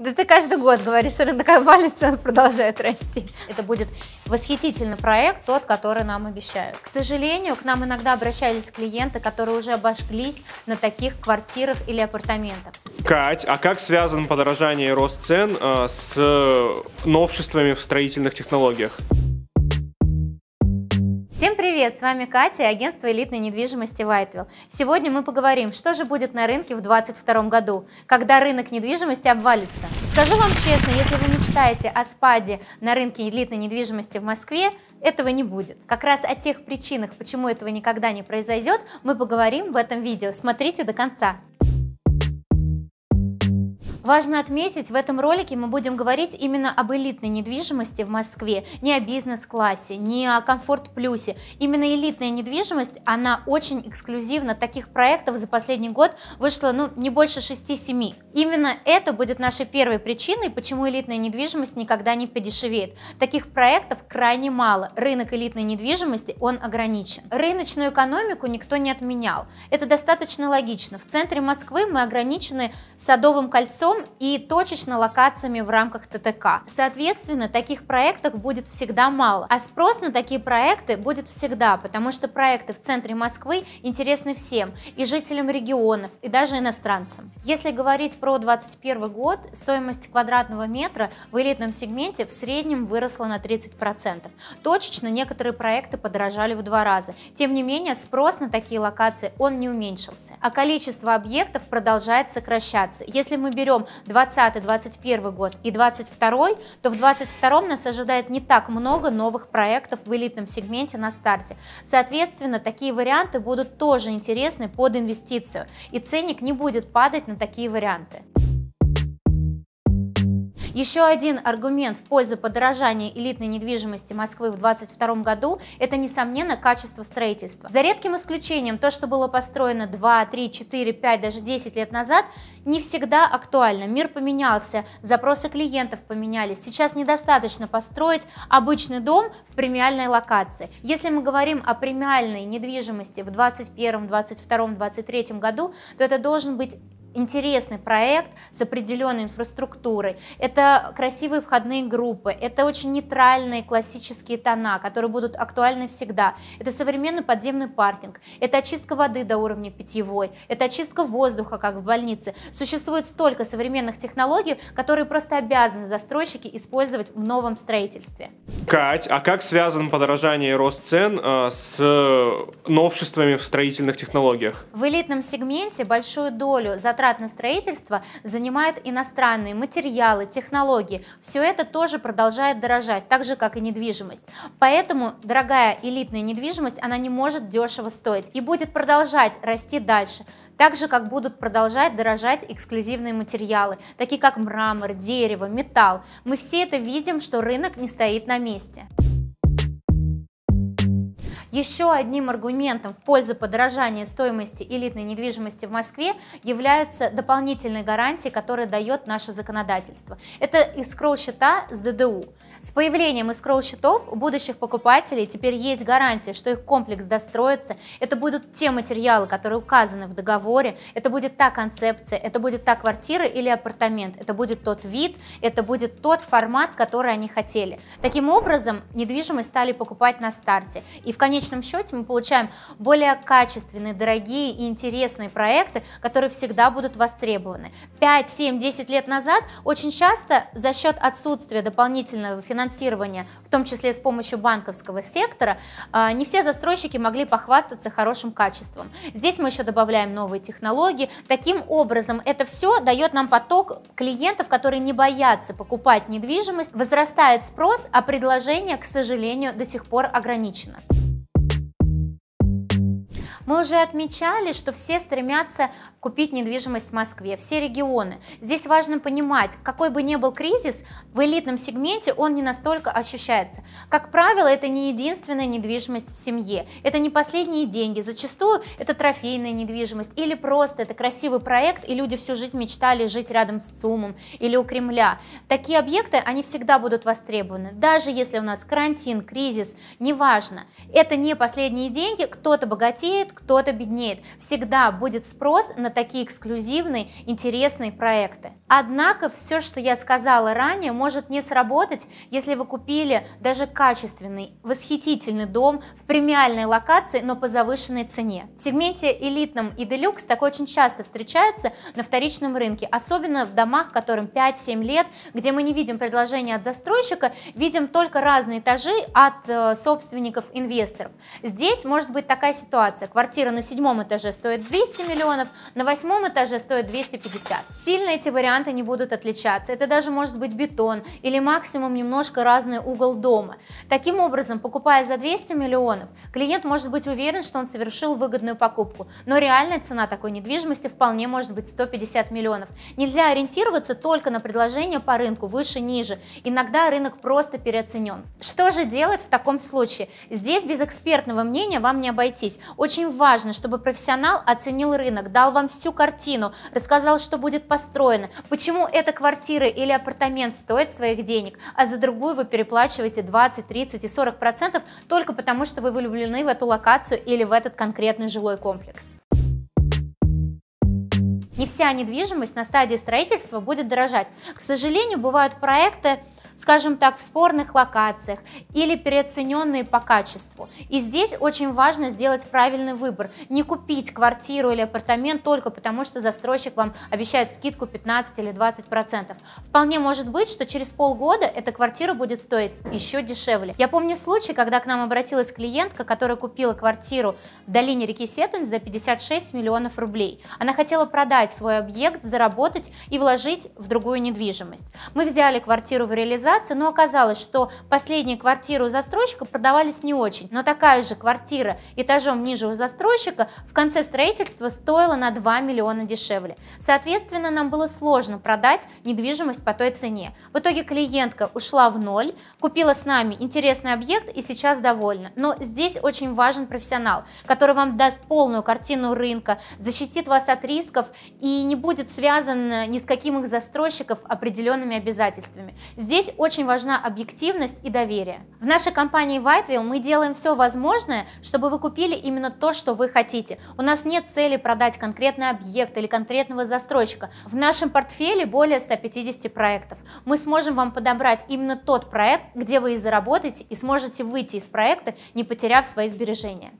Да ты каждый год говоришь, что рынок валится, он продолжает расти. Это будет восхитительный проект, тот, который нам обещают. К сожалению, к нам иногда обращались клиенты, которые уже обожглись на таких квартирах или апартаментах. Кать, а как связан подорожание и рост цен э, с новшествами в строительных технологиях? Привет, с вами Катя агентство элитной недвижимости Whiteville. Сегодня мы поговорим, что же будет на рынке в 2022 году, когда рынок недвижимости обвалится. Скажу вам честно, если вы мечтаете о спаде на рынке элитной недвижимости в Москве, этого не будет. Как раз о тех причинах, почему этого никогда не произойдет, мы поговорим в этом видео. Смотрите до конца. Важно отметить, в этом ролике мы будем говорить именно об элитной недвижимости в Москве, не о бизнес-классе, не о комфорт-плюсе. Именно элитная недвижимость, она очень эксклюзивна. Таких проектов за последний год вышло ну, не больше 6-7. Именно это будет нашей первой причиной, почему элитная недвижимость никогда не подешевеет. Таких проектов крайне мало. Рынок элитной недвижимости, он ограничен. Рыночную экономику никто не отменял. Это достаточно логично. В центре Москвы мы ограничены садовым кольцом, ключом и точечно локациями в рамках ТТК. Соответственно, таких проектов будет всегда мало, а спрос на такие проекты будет всегда, потому что проекты в центре Москвы интересны всем, и жителям регионов, и даже иностранцам. Если говорить про 2021 год, стоимость квадратного метра в элитном сегменте в среднем выросла на 30%. Точечно некоторые проекты подорожали в два раза. Тем не менее, спрос на такие локации он не уменьшился, а количество объектов продолжает сокращаться. Если мы берем берем 2020-2021 год и 2022, то в 2022 нас ожидает не так много новых проектов в элитном сегменте на старте. Соответственно, такие варианты будут тоже интересны под инвестицию, и ценник не будет падать на такие варианты. Еще один аргумент в пользу подорожания элитной недвижимости Москвы в 2022 году – это, несомненно, качество строительства. За редким исключением, то, что было построено 2, 3, 4, 5, даже 10 лет назад, не всегда актуально. Мир поменялся, запросы клиентов поменялись. Сейчас недостаточно построить обычный дом в премиальной локации. Если мы говорим о премиальной недвижимости в 2021, 2022, 2023 году, то это должен быть интересный проект с определенной инфраструктурой. Это красивые входные группы, это очень нейтральные классические тона, которые будут актуальны всегда. Это современный подземный паркинг, это очистка воды до уровня питьевой, это очистка воздуха, как в больнице. Существует столько современных технологий, которые просто обязаны застройщики использовать в новом строительстве. Кать, а как связан подорожание и рост цен э, с новшествами в строительных технологиях? В элитном сегменте большую долю за затрат на строительство занимает иностранные материалы, технологии. Все это тоже продолжает дорожать, так же, как и недвижимость. Поэтому дорогая элитная недвижимость, она не может дешево стоить и будет продолжать расти дальше так же, как будут продолжать дорожать эксклюзивные материалы, такие как мрамор, дерево, металл. Мы все это видим, что рынок не стоит на месте. Еще одним аргументом в пользу подорожания стоимости элитной недвижимости в Москве являются дополнительные гарантии, которые дает наше законодательство. Это искроу счета с ДДУ. С появлением искроу счетов у будущих покупателей теперь есть гарантия, что их комплекс достроится. Это будут те материалы, которые указаны в договоре, это будет та концепция, это будет та квартира или апартамент, это будет тот вид, это будет тот формат, который они хотели. Таким образом, недвижимость стали покупать на старте. И в конечном счете мы получаем более качественные, дорогие и интересные проекты, которые всегда будут востребованы. 5, 7, 10 лет назад очень часто за счет отсутствия дополнительного финансирования, в том числе с помощью банковского сектора, а, не все застройщики могли похвастаться хорошим качеством. Здесь мы еще добавляем новые технологии. Таким образом, это все дает нам поток клиентов, которые не боятся покупать недвижимость. Возрастает спрос, а предложение, к сожалению, до сих пор ограничено. Мы уже отмечали, что все стремятся купить недвижимость в Москве, все регионы. Здесь важно понимать, какой бы ни был кризис, в элитном сегменте он не настолько ощущается. Как правило, это не единственная недвижимость в семье, это не последние деньги, зачастую это трофейная недвижимость или просто это красивый проект, и люди всю жизнь мечтали жить рядом с ЦУМом или у Кремля. Такие объекты, они всегда будут востребованы, даже если у нас карантин, кризис, неважно. Это не последние деньги, кто-то богатеет, кто-то беднеет. Всегда будет спрос на такие эксклюзивные, интересные проекты. Однако все, что я сказала ранее, может не сработать, если вы купили даже качественный, восхитительный дом в премиальной локации, но по завышенной цене. В сегменте элитном и делюкс такое очень часто встречается на вторичном рынке, особенно в домах, которым 5-7 лет, где мы не видим предложения от застройщика, видим только разные этажи от э, собственников, инвесторов. Здесь может быть такая ситуация. Квартира на седьмом этаже стоит 200 миллионов, на восьмом этаже стоит 250. Сильно эти варианты варианты не будут отличаться. Это даже может быть бетон или максимум немножко разный угол дома. Таким образом, покупая за 200 миллионов, клиент может быть уверен, что он совершил выгодную покупку, но реальная цена такой недвижимости вполне может быть 150 миллионов. Нельзя ориентироваться только на предложение по рынку, выше, ниже. Иногда рынок просто переоценен. Что же делать в таком случае? Здесь без экспертного мнения вам не обойтись. Очень важно, чтобы профессионал оценил рынок, дал вам всю картину, рассказал, что будет построено, Почему эта квартира или апартамент стоит своих денег, а за другую вы переплачиваете 20, 30 и 40 процентов только потому, что вы влюблены в эту локацию или в этот конкретный жилой комплекс? Не вся недвижимость на стадии строительства будет дорожать. К сожалению, бывают проекты, скажем так, в спорных локациях или переоцененные по качеству. И здесь очень важно сделать правильный выбор. Не купить квартиру или апартамент только потому, что застройщик вам обещает скидку 15 или 20 процентов. Вполне может быть, что через полгода эта квартира будет стоить еще дешевле. Я помню случай, когда к нам обратилась клиентка, которая купила квартиру в долине реки Сетунь за 56 миллионов рублей. Она хотела продать свой объект, заработать и вложить в другую недвижимость. Мы взяли квартиру в реализацию приватизации, но оказалось, что последние квартиры у застройщика продавались не очень. Но такая же квартира этажом ниже у застройщика в конце строительства стоила на 2 миллиона дешевле. Соответственно, нам было сложно продать недвижимость по той цене. В итоге клиентка ушла в ноль, купила с нами интересный объект и сейчас довольна. Но здесь очень важен профессионал, который вам даст полную картину рынка, защитит вас от рисков и не будет связан ни с каким их застройщиков определенными обязательствами. Здесь очень важна объективность и доверие. В нашей компании Whiteville мы делаем все возможное, чтобы вы купили именно то, что вы хотите. У нас нет цели продать конкретный объект или конкретного застройщика. В нашем портфеле более 150 проектов. Мы сможем вам подобрать именно тот проект, где вы и заработаете, и сможете выйти из проекта, не потеряв свои сбережения.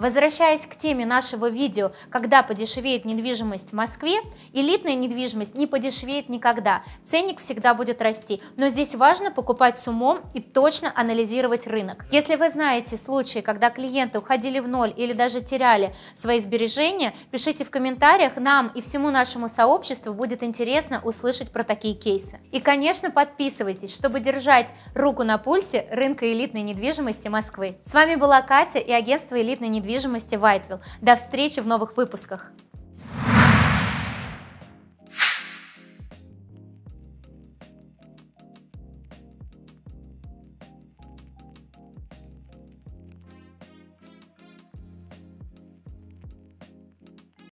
Возвращаясь к теме нашего видео, когда подешевеет недвижимость в Москве, элитная недвижимость не подешевеет никогда, ценник всегда будет расти, но здесь важно покупать с умом и точно анализировать рынок. Если вы знаете случаи, когда клиенты уходили в ноль или даже теряли свои сбережения, пишите в комментариях, нам и всему нашему сообществу будет интересно услышать про такие кейсы. И, конечно, подписывайтесь, чтобы держать руку на пульсе рынка элитной недвижимости Москвы. С вами была Катя и агентство элитной недвижимости недвижимости Whiteville. До встречи в новых выпусках!